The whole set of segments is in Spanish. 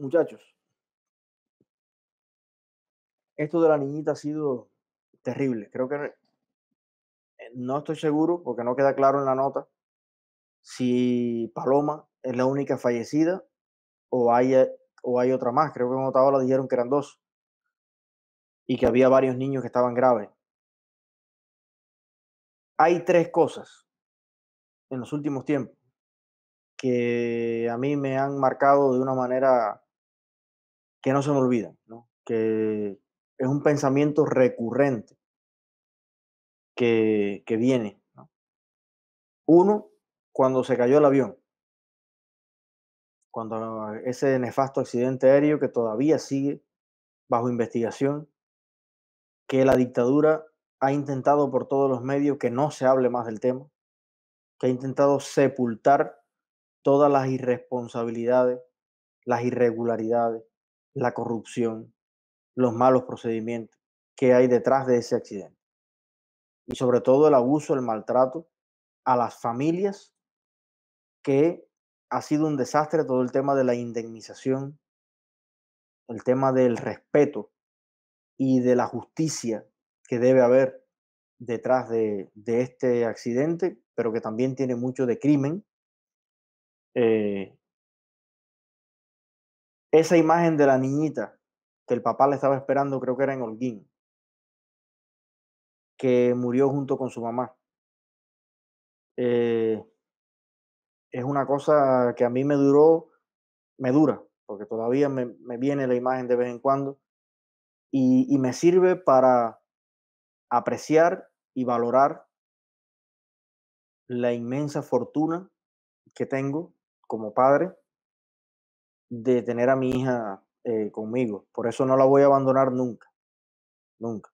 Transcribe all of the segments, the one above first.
Muchachos, esto de la niñita ha sido terrible. Creo que eh, no estoy seguro porque no queda claro en la nota si Paloma es la única fallecida o hay, eh, o hay otra más. Creo que en Ottawa dijeron que eran dos y que había varios niños que estaban graves. Hay tres cosas en los últimos tiempos que a mí me han marcado de una manera que no se me olvidan, ¿no? que es un pensamiento recurrente que, que viene. Uno, cuando se cayó el avión, cuando ese nefasto accidente aéreo que todavía sigue bajo investigación, que la dictadura ha intentado por todos los medios que no se hable más del tema, que ha intentado sepultar todas las irresponsabilidades, las irregularidades, la corrupción, los malos procedimientos que hay detrás de ese accidente. Y sobre todo el abuso, el maltrato a las familias, que ha sido un desastre todo el tema de la indemnización, el tema del respeto y de la justicia que debe haber detrás de, este accidente, pero que también tiene mucho de crimen. Eh, esa imagen de la niñita que el papá le estaba esperando, creo que era en Holguín, que murió junto con su mamá. Eh, es una cosa que a mí me duró, me dura, porque todavía me, viene la imagen de vez en cuando y me sirve para apreciar y valorar la inmensa fortuna que tengo como padre de tener a mi hija eh, conmigo. Por eso no la voy a abandonar nunca, nunca,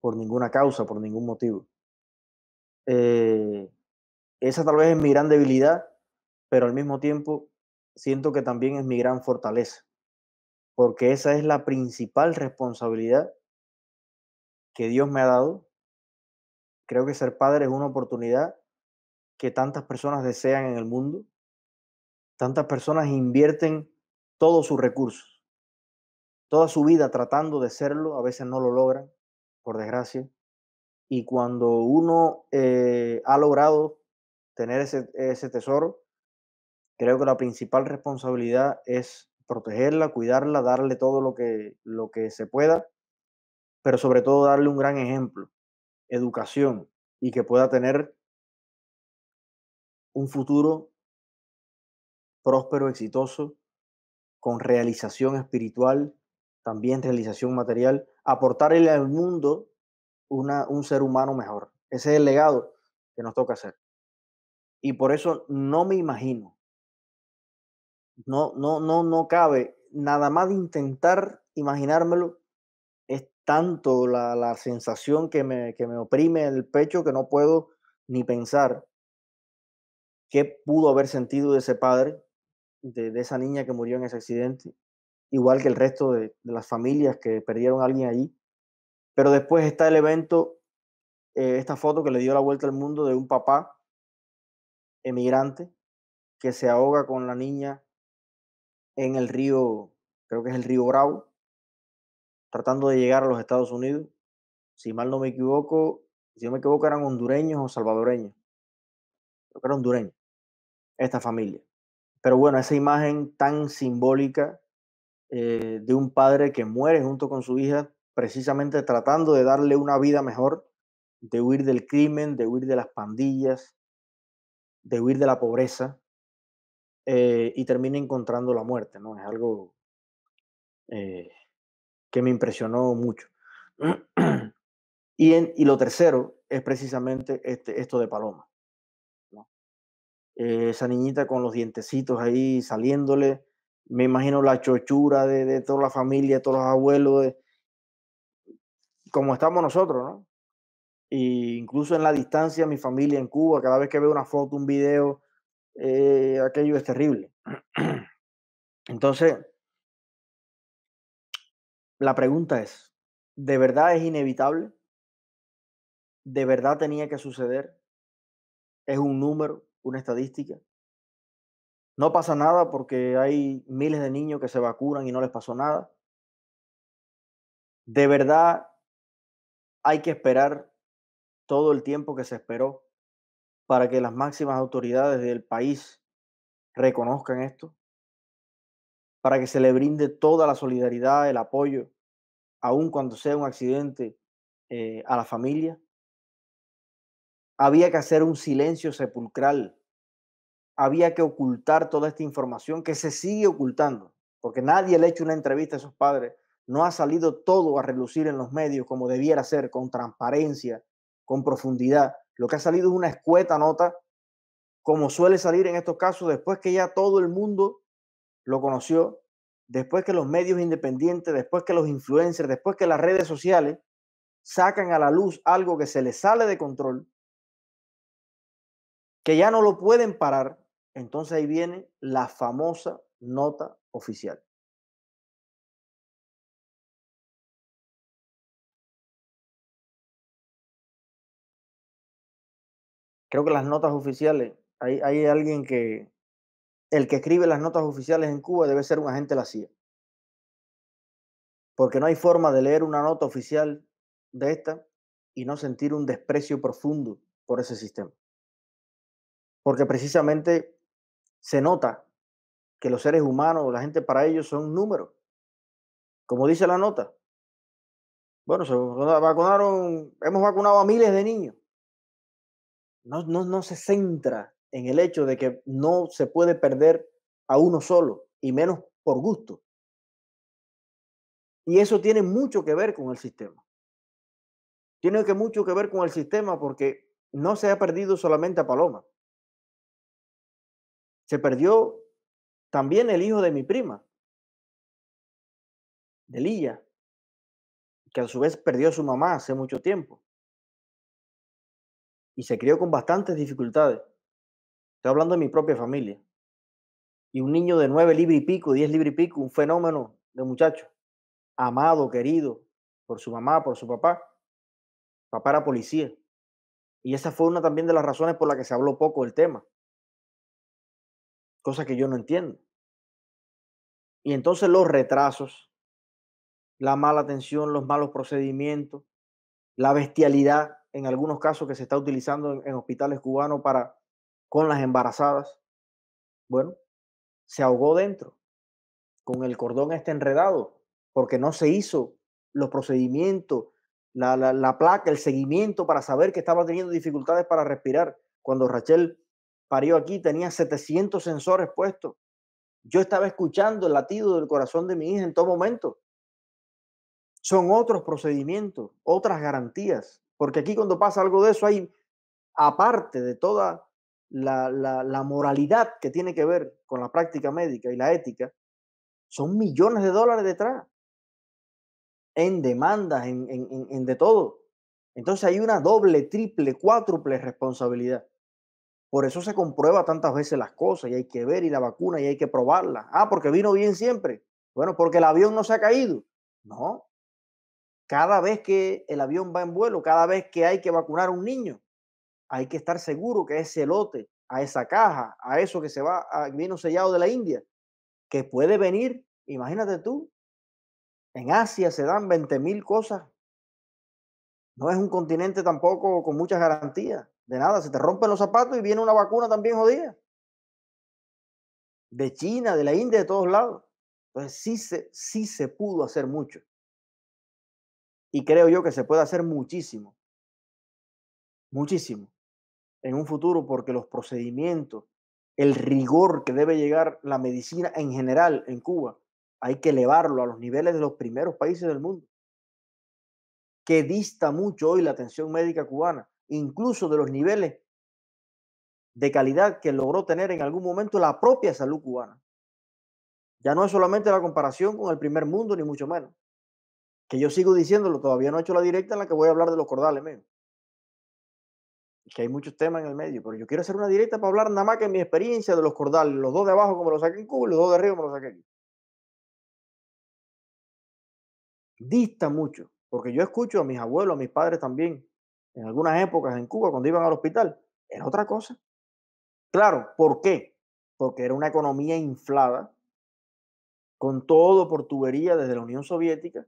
por ninguna causa, por ningún motivo. Eh, esa tal vez es mi gran debilidad, pero al mismo tiempo siento que también es mi gran fortaleza, porque esa es la principal responsabilidad que Dios me ha dado. Creo que ser padre es una oportunidad que tantas personas desean en el mundo Tantas personas invierten todos sus recursos, toda su vida tratando de serlo, a veces no lo logran, por desgracia. Y cuando uno eh, ha logrado tener ese, tesoro, creo que la principal responsabilidad es protegerla, cuidarla, darle todo lo que, lo que se pueda, pero sobre todo darle un gran ejemplo, educación, y que pueda tener un futuro próspero, exitoso, con realización espiritual, también realización material, aportarle al mundo una, un ser humano mejor. Ese es el legado que nos toca hacer. Y por eso no me imagino, no, no, no, no cabe nada más de intentar imaginármelo, es tanto la, sensación que me, que me oprime el pecho que no puedo ni pensar qué pudo haber sentido ese padre de, esa niña que murió en ese accidente, igual que el resto de, las familias que perdieron a alguien allí. Pero después está el evento, eh, esta foto que le dio la vuelta al mundo de un papá emigrante que se ahoga con la niña en el río, creo que es el río Bravo, tratando de llegar a los Estados Unidos. Si mal no me equivoco, si no me equivoco eran hondureños o salvadoreños. Creo que eran hondureños, esta familia. Pero bueno, esa imagen tan simbólica eh, de un padre que muere junto con su hija, precisamente tratando de darle una vida mejor, de huir del crimen, de huir de las pandillas, de huir de la pobreza, eh, y termina encontrando la muerte, ¿no? Es algo eh, que me impresionó mucho. y, y lo tercero es precisamente este, esto de Paloma. Eh, esa niñita con los dientecitos ahí saliéndole, me imagino la chochura de, toda la familia, de todos los abuelos, como estamos nosotros, ¿no? incluso en la distancia, mi familia en Cuba, cada vez que veo una foto, un video, eh, aquello es terrible. Entonces, la pregunta es, ¿de verdad es inevitable? ¿De verdad tenía que suceder? ¿Es un número? una estadística. No pasa nada porque hay miles de niños que se vacunan y no les pasó nada. De verdad, hay que esperar todo el tiempo que se esperó para que las máximas autoridades del país reconozcan esto, para que se le brinde toda la solidaridad, el apoyo, aun cuando sea un accidente eh, a la familia. Había que hacer un silencio sepulcral. Había que ocultar toda esta información que se sigue ocultando, porque nadie le ha hecho una entrevista a esos padres. No ha salido todo a relucir en los medios como debiera ser, con transparencia, con profundidad. Lo que ha salido es una escueta nota, como suele salir en estos casos después que ya todo el mundo lo conoció, después que los medios independientes, después que los influencers, después que las redes sociales sacan a la luz algo que se les sale de control que ya no lo pueden parar, entonces ahí viene la famosa nota oficial. Creo que las notas oficiales, hay, alguien que, el que escribe las notas oficiales en Cuba debe ser un agente de la CIA. Porque no hay forma de leer una nota oficial de esta y no sentir un desprecio profundo por ese sistema porque precisamente se nota que los seres humanos, la gente para ellos son números, como dice la nota. Bueno, se vacunaron, hemos vacunado a miles de niños. No, no, no se centra en el hecho de que no se puede perder a uno solo, y menos por gusto. Y eso tiene mucho que ver con el sistema. Tiene que mucho que ver con el sistema porque no se ha perdido solamente a Paloma. Se perdió también el hijo de mi prima, de Lilla, que a su vez perdió a su mamá hace mucho tiempo. Y se crió con bastantes dificultades. Estoy hablando de mi propia familia. Y un niño de nueve libras y pico, diez libras y pico, un fenómeno de muchacho, amado, querido por su mamá, por su papá. Papá era policía. Y esa fue una también de las razones por la que se habló poco del tema cosa que yo no entiendo. Y entonces los retrasos, la mala atención, los malos procedimientos, la bestialidad en algunos casos que se está utilizando en, hospitales cubanos para con las embarazadas, bueno, se ahogó dentro con el cordón este enredado porque no se hizo los procedimientos, la, la placa, el seguimiento para saber que estaba teniendo dificultades para respirar. Cuando Rachel parió aquí, tenía 700 sensores puestos. Yo estaba escuchando el latido del corazón de mi hija en todo momento. Son otros procedimientos, otras garantías, porque aquí cuando pasa algo de eso hay, aparte de toda la, moralidad que tiene que ver con la práctica médica y la ética, son millones de dólares detrás, en demandas, en, en, en de todo. Entonces hay una doble, triple, cuádruple responsabilidad. Por eso se comprueba tantas veces las cosas y hay que ver y la vacuna y hay que probarla. Ah, porque vino bien siempre. Bueno, porque el avión no se ha caído. No. Cada vez que el avión va en vuelo, cada vez que hay que vacunar a un niño, hay que estar seguro que ese lote, a esa caja, a eso que se va, vino sellado de la India, que puede venir, imagínate tú, en Asia se dan 20.000 mil cosas. No es un continente tampoco con muchas garantías. De nada, se te rompen los zapatos y viene una vacuna también jodida. De China, de la India, de todos lados. Entonces sí se, sí se pudo hacer mucho. Y creo yo que se puede hacer muchísimo. Muchísimo. En un futuro porque los procedimientos, el rigor que debe llegar la medicina en general en Cuba, hay que elevarlo a los niveles de los primeros países del mundo. Que dista mucho hoy la atención médica cubana incluso de los niveles de calidad que logró tener en algún momento la propia salud cubana. Ya no es solamente la comparación con el primer mundo, ni mucho menos. Que yo sigo diciéndolo, todavía no he hecho la directa en la que voy a hablar de los cordales Que hay muchos temas en el medio, pero yo quiero hacer una directa para hablar nada más que mi experiencia de los cordales, los dos de abajo como los saqué en Cuba y los dos de arriba como los saqué aquí. Dista mucho, porque yo escucho a mis abuelos, a mis padres también, en algunas épocas en Cuba cuando iban al hospital, era otra cosa. Claro, ¿por qué? Porque era una economía inflada, con todo por tubería desde la Unión Soviética,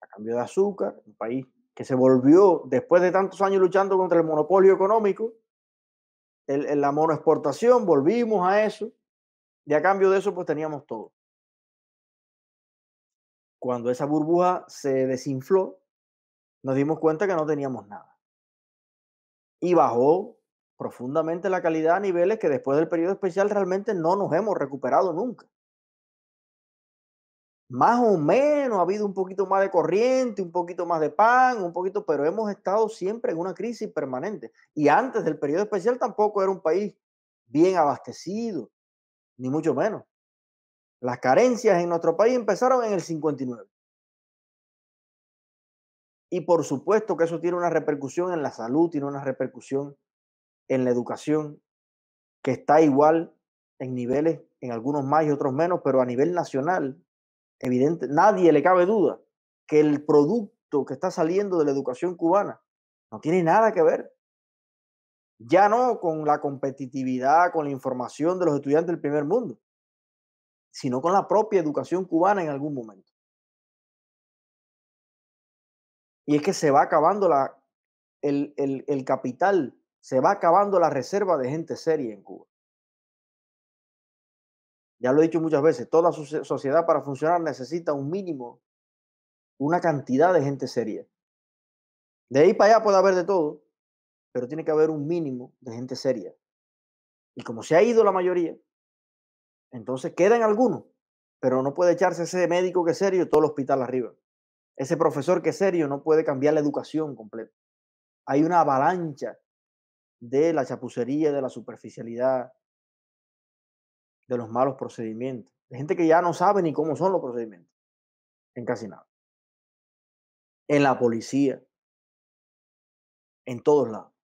a cambio de azúcar, un país que se volvió, después de tantos años luchando contra el monopolio económico, la monoexportación, volvimos a eso, y a cambio de eso pues teníamos todo. Cuando esa burbuja se desinfló, nos dimos cuenta que no teníamos nada y bajó profundamente la calidad a niveles que después del periodo especial realmente no nos hemos recuperado nunca. Más o menos ha habido un poquito más de corriente, un poquito más de pan, un poquito, pero hemos estado siempre en una crisis permanente. Y antes del periodo especial tampoco era un país bien abastecido, ni mucho menos. Las carencias en nuestro país empezaron en el 59. Y por supuesto que eso tiene una repercusión en la salud, tiene una repercusión en la educación, que está igual en niveles, en algunos más y otros menos, pero a nivel nacional, evidente, nadie le cabe duda que el producto que está saliendo de la educación cubana no tiene nada que ver. Ya no con la competitividad, con la información de los estudiantes del primer mundo, sino con la propia educación cubana en algún momento. Y es que se va acabando la, el, capital, se va acabando la reserva de gente seria en Cuba. Ya lo he dicho muchas veces, toda sociedad para funcionar necesita un mínimo, una cantidad de gente seria. De ahí para allá puede haber de todo, pero tiene que haber un mínimo de gente seria. Y como se ha ido la mayoría, entonces quedan algunos, pero no puede echarse ese médico que es serio todo el hospital arriba. Ese profesor que es serio no puede cambiar la educación completa. Hay una avalancha de la chapucería, de la superficialidad, de los malos procedimientos. De gente que ya no sabe ni cómo son los procedimientos. En casi nada. En la policía. En todos lados.